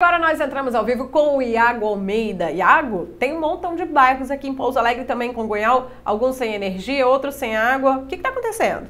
Agora nós entramos ao vivo com o Iago Almeida. Iago, tem um montão de bairros aqui em Pouso Alegre, também com Goiânia, alguns sem energia, outros sem água. O que está acontecendo?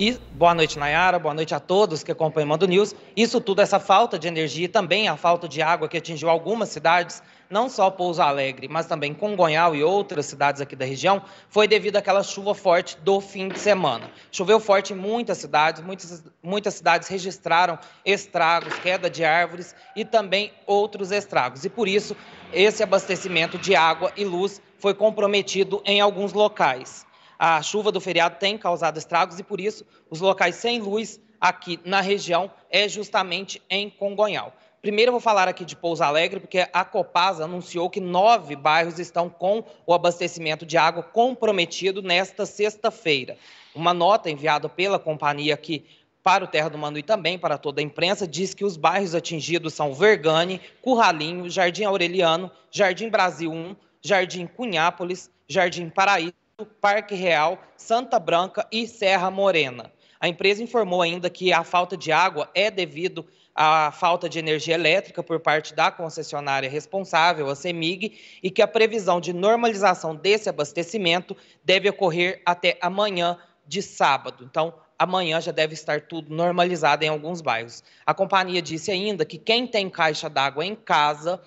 E boa noite, Nayara, boa noite a todos que acompanham o Mando News. Isso tudo, essa falta de energia e também a falta de água que atingiu algumas cidades, não só Pouso Alegre, mas também Congonhal e outras cidades aqui da região, foi devido àquela chuva forte do fim de semana. Choveu forte em muitas cidades, muitas, muitas cidades registraram estragos, queda de árvores e também outros estragos. E por isso, esse abastecimento de água e luz foi comprometido em alguns locais. A chuva do feriado tem causado estragos e, por isso, os locais sem luz aqui na região é justamente em Congonhal. Primeiro, eu vou falar aqui de Pouso Alegre, porque a Copasa anunciou que nove bairros estão com o abastecimento de água comprometido nesta sexta-feira. Uma nota enviada pela companhia aqui para o Terra do Manu e também para toda a imprensa, diz que os bairros atingidos são Vergane, Curralinho, Jardim Aureliano, Jardim Brasil 1, Jardim Cunhápolis, Jardim Paraíso Parque Real, Santa Branca e Serra Morena. A empresa informou ainda que a falta de água é devido à falta de energia elétrica por parte da concessionária responsável, a CEMIG, e que a previsão de normalização desse abastecimento deve ocorrer até amanhã de sábado. Então, amanhã já deve estar tudo normalizado em alguns bairros. A companhia disse ainda que quem tem caixa d'água em casa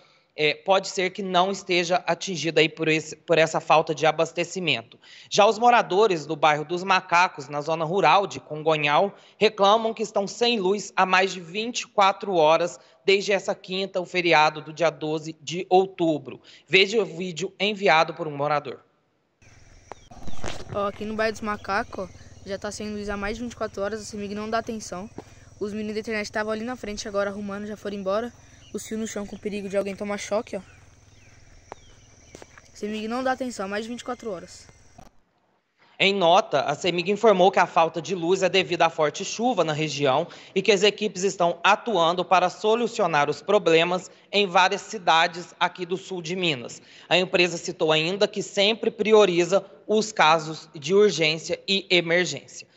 é, pode ser que não esteja atingida aí por, esse, por essa falta de abastecimento. Já os moradores do bairro dos Macacos, na zona rural de Congonhal, reclamam que estão sem luz há mais de 24 horas desde essa quinta, o feriado do dia 12 de outubro. Veja o vídeo enviado por um morador. aqui no bairro dos Macacos já está sem luz há mais de 24 horas, a assim, CEMIG não dá atenção. Os meninos da internet estavam ali na frente agora arrumando, já foram embora os fios no chão com perigo de alguém tomar choque, ó. CEMIG não dá atenção, mais de 24 horas. Em nota, a CEMIG informou que a falta de luz é devido à forte chuva na região e que as equipes estão atuando para solucionar os problemas em várias cidades aqui do sul de Minas. A empresa citou ainda que sempre prioriza os casos de urgência e emergência.